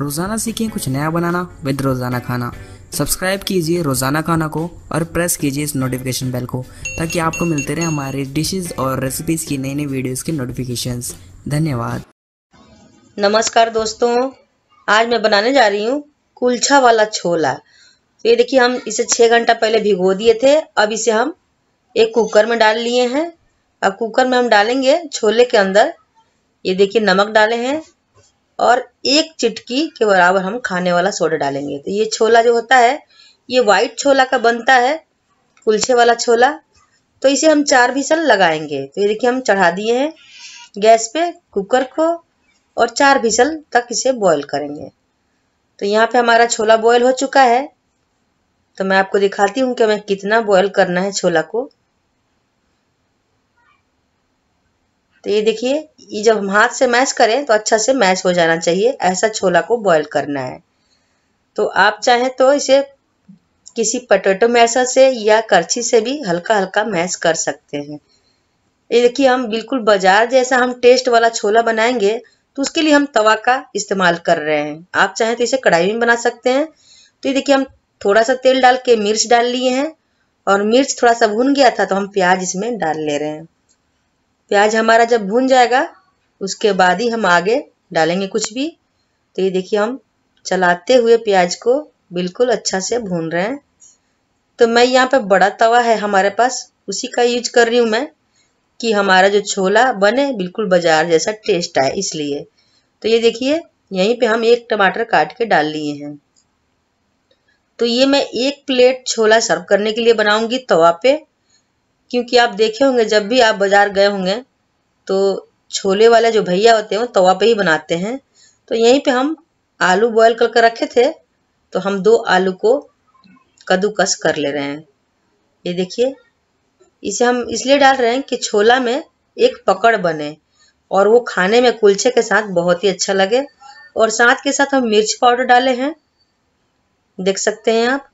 रोज़ाना सीखें कुछ नया बनाना विद रोज़ाना खाना सब्सक्राइब कीजिए रोज़ाना खाना को और प्रेस कीजिए इस नोटिफिकेशन बेल को ताकि आपको मिलते रहे हमारे डिशेस और रेसिपीज़ की नई नई वीडियोस के नोटिफिकेशंस धन्यवाद नमस्कार दोस्तों आज मैं बनाने जा रही हूँ कुलछा वाला छोला तो ये देखिए हम इसे छः घंटा पहले भिगो दिए थे अब इसे हम एक कुकर में डाल लिए हैं अब कुकर में हम डालेंगे छोले के अंदर ये देखिए नमक डाले हैं और एक चिटकी के बराबर हम खाने वाला सोडा डालेंगे तो ये छोला जो होता है ये वाइट छोला का बनता है कुलछे वाला छोला तो इसे हम चार भीसल लगाएंगे तो ये देखिए हम चढ़ा दिए हैं गैस पे कुकर को और चार भीसल तक इसे बॉईल करेंगे तो यहाँ पे हमारा छोला बॉईल हो चुका है तो मैं आपको दिखाती हूँ कि हमें कितना बॉयल करना है छोला को तो ये देखिए ये जब हम हाथ से मैश करें तो अच्छा से मैश हो जाना चाहिए ऐसा छोला को बॉईल करना है तो आप चाहें तो इसे किसी पटेटो मैशर से या करछी से भी हल्का हल्का मैश कर सकते हैं ये देखिए हम बिल्कुल बाजार जैसा हम टेस्ट वाला छोला बनाएंगे तो उसके लिए हम तवा का इस्तेमाल कर रहे हैं आप चाहें तो इसे कढ़ाई में बना सकते हैं तो ये देखिए हम थोड़ा सा तेल डाल के मिर्च डाल लिए हैं और मिर्च थोड़ा सा भून गया था तो हम प्याज इसमें डाल ले रहे हैं प्याज हमारा जब भून जाएगा उसके बाद ही हम आगे डालेंगे कुछ भी तो ये देखिए हम चलाते हुए प्याज को बिल्कुल अच्छा से भून रहे हैं तो मैं यहाँ पर बड़ा तवा है हमारे पास उसी का यूज कर रही हूँ मैं कि हमारा जो छोला बने बिल्कुल बाजार जैसा टेस्ट आए इसलिए तो ये देखिए यहीं पे हम एक टमाटर काट के डाल लिए हैं तो ये मैं एक प्लेट छोला सर्व करने के लिए बनाऊंगी तवा पे क्योंकि आप देखे होंगे जब भी आप बाज़ार गए होंगे तो छोले वाले जो भैया होते हैं वो तवा पे ही बनाते हैं तो यहीं पे हम आलू बॉयल करके रखे थे तो हम दो आलू को कद्दूकस कर ले रहे हैं ये देखिए इसे हम इसलिए डाल रहे हैं कि छोला में एक पकड़ बने और वो खाने में कुलचे के साथ बहुत ही अच्छा लगे और साथ के साथ हम मिर्च पाउडर डाले हैं देख सकते हैं आप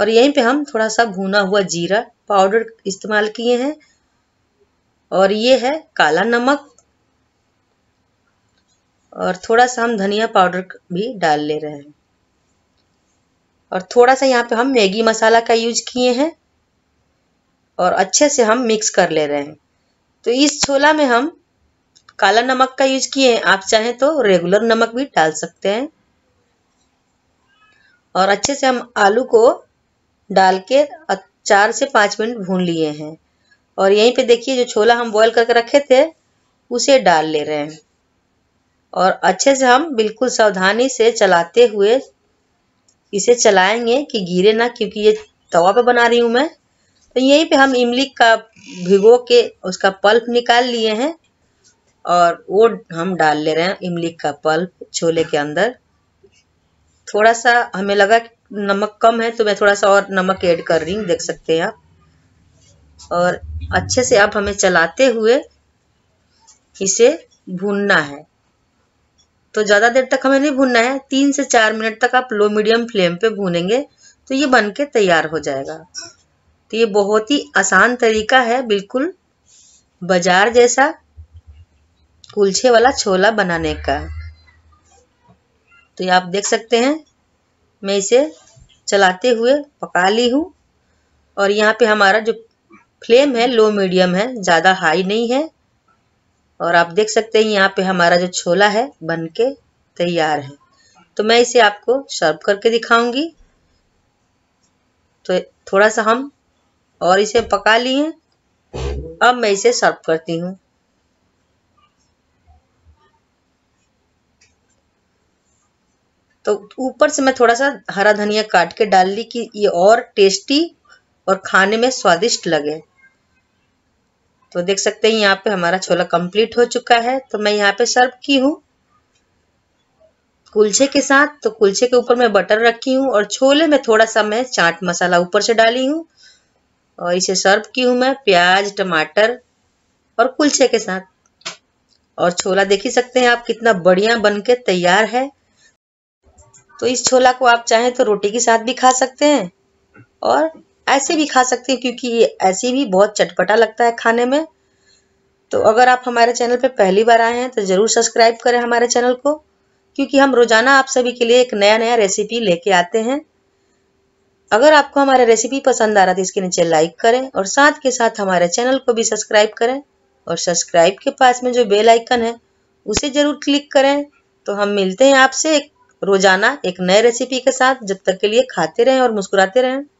और यहीं पे हम थोड़ा सा भुना हुआ जीरा पाउडर इस्तेमाल किए हैं और ये है काला नमक और थोड़ा सा हम धनिया पाउडर भी डाल ले रहे हैं और थोड़ा सा यहाँ पे हम मैगी मसाला का यूज किए हैं और अच्छे से हम मिक्स कर ले रहे हैं तो इस छोला में हम काला नमक का यूज किए हैं आप चाहें तो रेगुलर नमक भी डाल सकते हैं और अच्छे से हम आलू को डाल के चार से पाँच मिनट भून लिए हैं और यहीं पे देखिए जो छोला हम बॉईल करके रखे थे उसे डाल ले रहे हैं और अच्छे से हम बिल्कुल सावधानी से चलाते हुए इसे चलाएंगे कि गिरे ना क्योंकि ये तवा पे बना रही हूँ मैं तो यहीं पे हम इमली का भिगो के उसका पल्प निकाल लिए हैं और वो हम डाल ले रहे हैं इमली का पल्प छोले के अंदर थोड़ा सा हमें लगा नमक कम है तो मैं थोड़ा सा और नमक ऐड कर रही हूँ देख सकते हैं आप और अच्छे से आप हमें चलाते हुए इसे भूनना है तो ज़्यादा देर तक हमें नहीं भूनना है तीन से चार मिनट तक आप लो मीडियम फ्लेम पे भूनेंगे तो ये बन के तैयार हो जाएगा तो ये बहुत ही आसान तरीका है बिल्कुल बाजार जैसा कुलछे वाला छोला बनाने का तो ये आप देख सकते हैं मैं इसे चलाते हुए पका ली हूँ और यहाँ पे हमारा जो फ्लेम है लो मीडियम है ज़्यादा हाई नहीं है और आप देख सकते हैं यहाँ पे हमारा जो छोला है बन के तैयार है तो मैं इसे आपको सर्व करके दिखाऊंगी तो थोड़ा सा हम और इसे पका लिए अब मैं इसे सर्व करती हूँ तो ऊपर से मैं थोड़ा सा हरा धनिया काट के डाल ली कि ये और टेस्टी और खाने में स्वादिष्ट लगे तो देख सकते हैं यहाँ पे हमारा छोला कंप्लीट हो चुका है तो मैं यहाँ पे सर्व की हूँ कुलछे के साथ तो कुलछे के ऊपर मैं बटर रखी हूँ और छोले में थोड़ा सा मैं चाट मसाला ऊपर से डाली हूँ और इसे सर्व की हूँ मैं प्याज टमाटर और कुलछे के साथ और छोला देख ही सकते हैं आप कितना बढ़िया बन के तैयार है तो इस छोला को आप चाहें तो रोटी के साथ भी खा सकते हैं और ऐसे भी खा सकते हैं क्योंकि ये ऐसे भी बहुत चटपटा लगता है खाने में तो अगर आप हमारे चैनल पर पहली बार आए हैं तो ज़रूर सब्सक्राइब करें हमारे चैनल को क्योंकि हम रोज़ाना आप सभी के लिए एक नया नया रेसिपी लेके आते हैं अगर आपको हमारा रेसिपी पसंद आ रहा है तो इसके नीचे लाइक करें और साथ के साथ हमारे चैनल को भी सब्सक्राइब करें और सब्सक्राइब के पास में जो बेल आइकन है उसे ज़रूर क्लिक करें तो हम मिलते हैं आपसे एक रोजाना एक नए रेसिपी के साथ जब तक के लिए खाते रहें और मुस्कुराते रहें